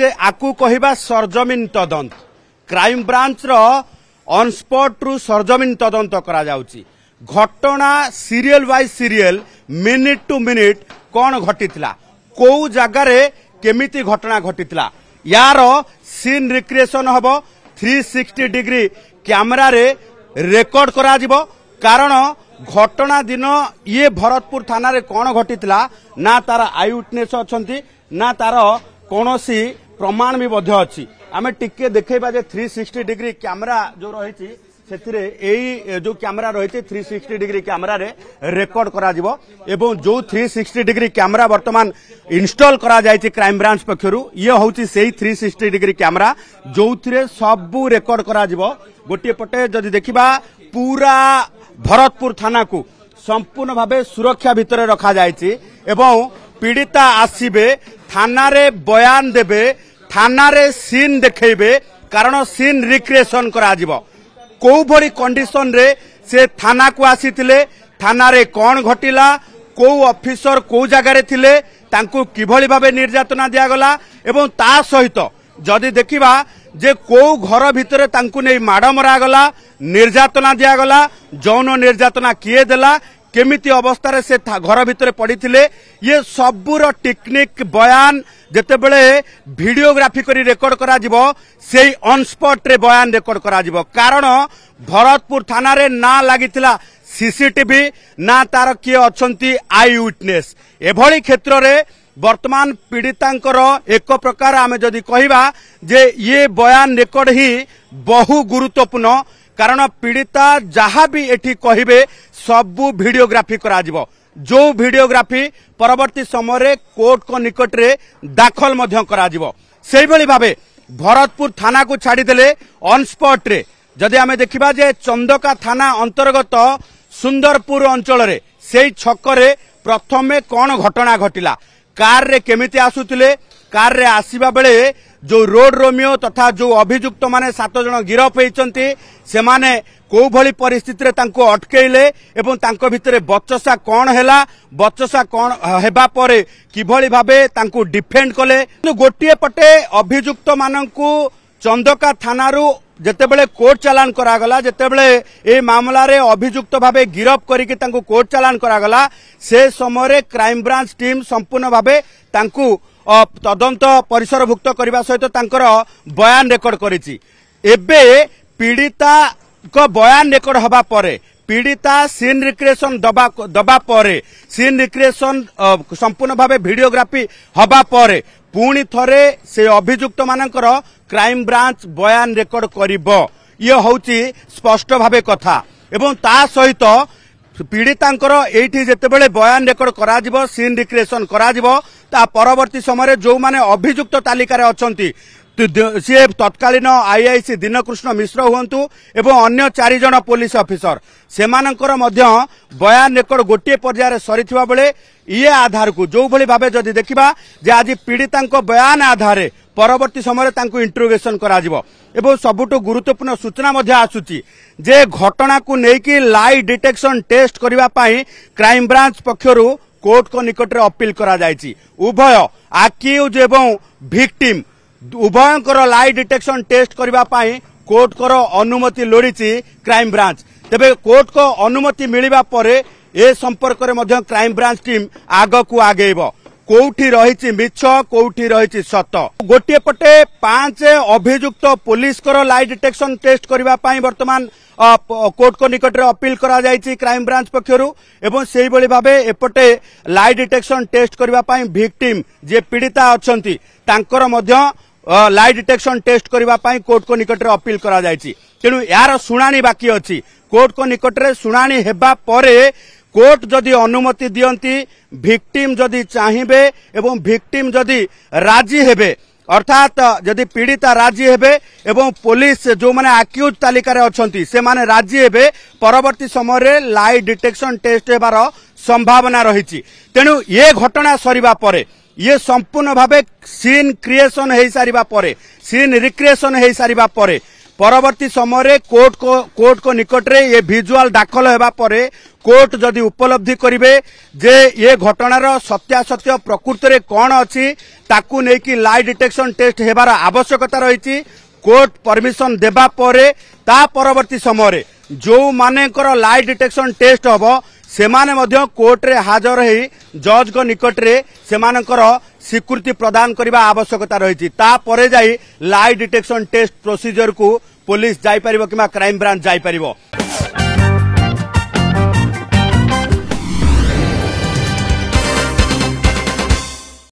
ଯେ ଆକୁ କହିବା ସରଜମିନ ତଦନ୍ତ କ୍ରାଇମବ୍ରାଞ୍ଚର ଅନ୍ସ୍ପଟ୍ରୁ ସରଜମିନ ତଦନ୍ତ କରାଯାଉଛି ଘଟଣା serial by serial minute to minute କ'ଣ ଘଟିଥିଲା କେଉଁ ଜାଗାରେ କେମିତି ଘଟଣା ଘଟିଥିଲା ୟାର ସିନ୍ ରିକ୍ରିଏସନ୍ ହେବ ଥ୍ରୀ ସିକ୍ସଟି ଡିଗ୍ରୀ କ୍ୟାମେରାରେ ରେକର୍ଡ କରାଯିବ କାରଣ ଘଟଣା ଦିନ ଇଏ ଭରତପୁର ଥାନାରେ କ'ଣ ଘଟିଥିଲା ନା ତାର ଆଇ ୱିଟନେସ୍ ଅଛନ୍ତି ନା ତାର କୌଣସି প্রমাণ বি মধ্য অছি আমি টিকে দেখাইবা যে থ্রি সিক্সটি ডিগ্রি ক্যামেরা যে রয়েছে ସେଥିରେ ଏଇ ଯେଉଁ କ୍ୟାମେରା ରହିଛି ଥ୍ରୀ ସିକ୍ସଟି ଡିଗ୍ରୀ କ୍ୟାମେରାରେ ରେକର୍ଡ କରାଯିବ ଏବଂ ଯେଉଁ ଥ୍ରୀ ସିକ୍ସଟି ଡିଗ୍ରୀ କ୍ୟାମେରା ବର୍ତ୍ତମାନ ଇନଷ୍ଟଲ କରାଯାଇଛି କ୍ରାଇମବ୍ରାଞ୍ଚ ପକ୍ଷରୁ ଇଏ ହେଉଛି ସେଇ ଥ୍ରୀ ସିକ୍ସଟି ଡିଗ୍ରୀ କ୍ୟାମେରା ଯେଉଁଥିରେ ସବୁ ରେକର୍ଡ କରାଯିବ ଗୋଟିଏ ପଟେ ଯଦି ଦେଖିବା ପୁରା ଭରତପୁର ଥାନାକୁ ସମ୍ପୂର୍ଣ୍ଣ ଭାବେ ସୁରକ୍ଷା ଭିତରେ ରଖାଯାଇଛି ଏବଂ ପୀଡ଼ିତା ଆସିବେ থানারে বয়ান দেবে থানারে সিন দেখেইবে কারণ সিন রিক্রিয়েসন করাযিব কন্ডিশন রে সে থানা কু আসিলে থানারে কণ ঘটিলা কেউ অফিসর কেউ জায়গায় লে তাঁকু কিভাবে ভাবে নির্যাতনা দিয়াগলা এবং তা সহিত যদি দেখিবা যে কেউ ঘর ভিতরে তাঁকু নেই মাড় মরাগলা নির্যাতনা দিয়াগলা যৌন নির্যাতনা কিয়ে দেলা କେମିତି ଅବସ୍ଥାରେ ସେ ଘର ଭିତରେ ପଡ଼ିଥିଲେ ଇଏ ସବୁର ଟେକ୍ନିକ ବୟାନ ଯେତେବେଳେ ଭିଡ଼ିଓଗ୍ରାଫି କରି ରେକର୍ଡ କରାଯିବ ସେଇ ଅନ୍ସ୍ପଟ୍ରେ ବୟାନ ରେକର୍ଡ କରାଯିବ କାରଣ ଭରତପୁର ଥାନାରେ ନାଁ ଲାଗିଥିଲା ସିସିଟିଭି ନା ତାର କିଏ ଅଛନ୍ତି ଆଇ ୱିଟନେସ୍ ଏଭଳି କ୍ଷେତ୍ରରେ ବର୍ତ୍ତମାନ ପୀଡ଼ିତାଙ୍କର ଏକ ପ୍ରକାର ଆମେ ଯଦି କହିବା ଯେ ଇଏ ବୟାନ ରେକର୍ଡ ହିଁ ବହୁ ଗୁରୁତ୍ୱପୂର୍ଣ୍ଣ କାରଣ ପୀଡ଼ିତା ଯାହା ବି ଏଠି କହିବେ ସବୁ ଭିଡ଼ିଓଗ୍ରାଫି କରାଯିବ ଯେଉଁ ଭିଡ଼ିଓଗ୍ରାଫି ପରବର୍ତ୍ତୀ ସମୟରେ କୋର୍ଟଙ୍କ ନିକଟରେ ଦାଖଲ ମଧ୍ୟ କରାଯିବ ସେହିଭଳି ଭାବେ ଭରତପୁର ଥାନାକୁ ଛାଡ଼ିଦେଲେ ଅନ୍ସ୍ପଟ୍ରେ ଯଦି ଆମେ ଦେଖିବା ଯେ ଚନ୍ଦକା ଥାନା ଅନ୍ତର୍ଗତ ସୁନ୍ଦରପୁର ଅଞ୍ଚଳରେ ସେହି ଛକରେ ପ୍ରଥମେ କ'ଣ ଘଟଣା ଘଟିଲା କାର୍ରେ କେମିତି ଆସୁଥିଲେ କାର୍ରେ ଆସିବା ବେଳେ ଯେଉଁ ରୋଡ୍ ରୋମିଓ ତଥା ଯେଉଁ ଅଭିଯୁକ୍ତମାନେ ସାତ ଜଣ ଗିରଫ ହୋଇଛନ୍ତି ସେମାନେ କେଉଁଭଳି ପରିସ୍ଥିତିରେ ତାଙ୍କୁ ଅଟକେଇଲେ ଏବଂ ତାଙ୍କ ଭିତରେ ବଚସା କ'ଣ ହେଲା ବଚସା କ'ଣ ହେବା ପରେ କିଭଳି ଭାବେ ତାଙ୍କୁ ଡିଫେଣ୍ଡ କଲେ ଗୋଟିଏ ପଟେ ଅଭିଯୁକ୍ତମାନଙ୍କୁ ଚନ୍ଦକା ଥାନାରୁ ଯେତେବେଳେ କୋର୍ଟ ଚାଲାଣ କରାଗଲା ଯେତେବେଳେ ଏ ମାମଲାରେ ଅଭିଯୁକ୍ତ ଭାବେ ଗିରଫ କରିକି ତାଙ୍କୁ କୋର୍ଟ ଚାଲାଣ କରାଗଲା ସେ ସମୟରେ କ୍ରାଇମବ୍ରାଞ୍ଚ ଟିମ୍ ସମ୍ପୂର୍ଣ୍ଣ ଭାବେ ତାଙ୍କୁ তদন্ত ପରିସରଭୁକ୍ତ କରିବା ସହିତ ତାଙ୍କର ବୟାନ ରେକର୍ଡ କରିଛି ଏବେ ପୀଡ଼ିତାଙ୍କ ବୟାନ ରେକର୍ଡ ହେବା ପରେ পীড়িতা সিন রিক্রিয়েসন দেওয়া পরে সিন রিক্রিয়েসন সম্পূর্ণ ভাবে ভিডিওগ্রাফি হওয়া পরে পুনি থরে সে অভিযুক্ত মানকর ক্রাইম ব্রাঞ্চ বয়ান রেকর্ড করিব ইয়ে হচ্ছে স্পষ্ট ভাবে কথা এবং তা সহিত ପୀଡ଼ିତାଙ୍କର ଏଇଠି ଯେତେବେଳେ ବୟାନ ରେକର୍ଡ କରାଯିବ ସିନ୍ ରିକ୍ରିଏସନ୍ କରାଯିବ ତା ପରବର୍ତ୍ତୀ ସମୟରେ ଯେଉଁମାନେ ଅଭିଯୁକ୍ତ ତାଲିକାରେ ଅଛନ୍ତି ସିଏ ତତ୍କାଳୀନ ଆଇଆଇସି ଦିନକୃଷ୍ଣ ମିଶ୍ର ହୁଅନ୍ତୁ ଏବଂ ଅନ୍ୟ ଚାରିଜଣ ପୋଲିସ ଅଫିସର ସେମାନଙ୍କର ମଧ୍ୟ ବୟାନ ରେକର୍ଡ ଗୋଟିଏ ପର୍ଯ୍ୟାୟରେ ସରିଥିବା ବେଳେ ଇଏ ଆଧାରକୁ ଯେଉଁଭଳି ଭାବେ ଯଦି ଦେଖିବା ଯେ ଆଜି ପୀଡ଼ିତାଙ୍କ ବୟାନ ଆଧାରରେ ପରବର୍ତ୍ତୀ ସମୟରେ ତାଙ୍କୁ ଇଣ୍ଟ୍ରୋଗେସନ୍ କରାଯିବ ଏବଂ ସବୁଠୁ ଗୁରୁତ୍ୱପୂର୍ଣ୍ଣ ସୂଚନା ମଧ୍ୟ ଆସୁଛି ଯେ ଘଟଣାକୁ ନେଇକି ଲାଇ ଡିଟେକ୍ସନ୍ ଟେଷ୍ଟ କରିବା ପାଇଁ କ୍ରାଇମ୍ବ୍ରାଞ୍ଚ ପକ୍ଷରୁ କୋର୍ଟଙ୍କ ନିକଟରେ ଅପିଲ୍ କରାଯାଇଛି ଉଭୟ ଆକ୍ୟୁଜ୍ ଏବଂ ଭିକ୍ଟିମ୍ ଉଭୟଙ୍କର ଲାଇ ଡିଟେକ୍ସନ୍ ଟେଷ୍ଟ କରିବା ପାଇଁ କୋର୍ଟଙ୍କର ଅନୁମତି ଲୋଡ଼ିଛି କ୍ରାଇମ୍ବ୍ରାଞ୍ଚ ତେବେ କୋର୍ଟଙ୍କ ଅନୁମତି ମିଳିବା ପରେ ଏ ସମ୍ପର୍କରେ ମଧ୍ୟ କ୍ରାଇମ୍ବ୍ରାଞ୍ଚ ଟିମ୍ ଆଗକୁ ଆଗେଇବ কোটি রয়েছে মিছ কোটি রয়েছে সত গোটিয়ে পটে পাঁচ অভিযুক্ত পুলিশকর লাই ডিটেকশন টেস্ট করা বর্তমান কোর্টক নিকটে অপিল করা যাইছি ক্রাইম ব্রাঞ্চ পক্ষর এবং সেইভাবে ভাবে এপটে লাই ডিটেকশন টেস্ট করা ভিকটিম যে পীড়িতা অনেক তাঁকর মধ্য লাই ডিটেকশন টেস্ট করা কোর্টক নিকটে অপিল করা যাইছি তেণু এর শুনানি বাকি অছি কোর্টক নিকটে শুনানি হেবা পরে কোর্ট যদি অনুমতি দিকে ভিক্টিম যদি চাহিবে এবং ভিক্টিম যদি রাজি হেবে অর্থাৎ যদি পীড়িতা রাজি হেবে এবং পুলিশ যে আক্ୟୁଜ তালিকার অনেক সে রাজি হেবে পরবর্তী সময়ের লাই ডিটেকশন টেস্ট হবার সম্ভাবনা রয়েছে তেণু এ ইয়ে ঘটনা সরিবা পরে ইয়ে সম্পূর্ণ ভাবে সিন ক্রিয়েসন হয়ে সারা পরে সিন রিক্রিয়েসন হয়ে সারা পরে ପରବର୍ତ୍ତୀ ସମୟରେ କୋର୍ଟଙ୍କ କୋର୍ଟଙ୍କ ନିକଟରେ ଏ ଭିଜୁଆଲ ଦାଖଲ ହେବା ପରେ କୋର୍ଟ ଯଦି ଉପଲବ୍ଧି କରିବେ ଯେ ଏ ଘଟଣାର ସତ୍ୟାସତ୍ୟ ପ୍ରକୃତରେ କ'ଣ ଅଛି ତାକୁ ନେଇକି ଲାଇ ଡିଟେକ୍ସନ ଟେଷ୍ଟ ହେବାର ଆବଶ୍ୟକତା ରହିଛି କୋର୍ଟ ପରମିଶନ ଦେବା ପରେ ତା ପରବର୍ତ୍ତୀ ସମୟରେ ଯେଉଁମାନଙ୍କର ଲାଇ ଡିଟେକ୍ସନ୍ ଟେଷ୍ଟ ହେବ ସେମାନେ ମଧ୍ୟ କୋର୍ଟରେ ହାଜର ହୋଇ ଜଜ୍ଙ୍କ ନିକଟରେ ସେମାନଙ୍କର ସ୍ୱୀକୃତି ପ୍ରଦାନ କରିବା ଆବଶ୍ୟକତା ରହିଛି ତାପରେ ଯାଇ ଲାଇ ଡିଟେକ୍ସନ୍ ଟେଷ୍ଟ ପ୍ରୋସିଜିଓରକୁ ପୋଲିସ ଯାଇପାରିବ କିମ୍ବା କ୍ରାଇମବ୍ରାଞ୍ଚ ଯାଇପାରିବ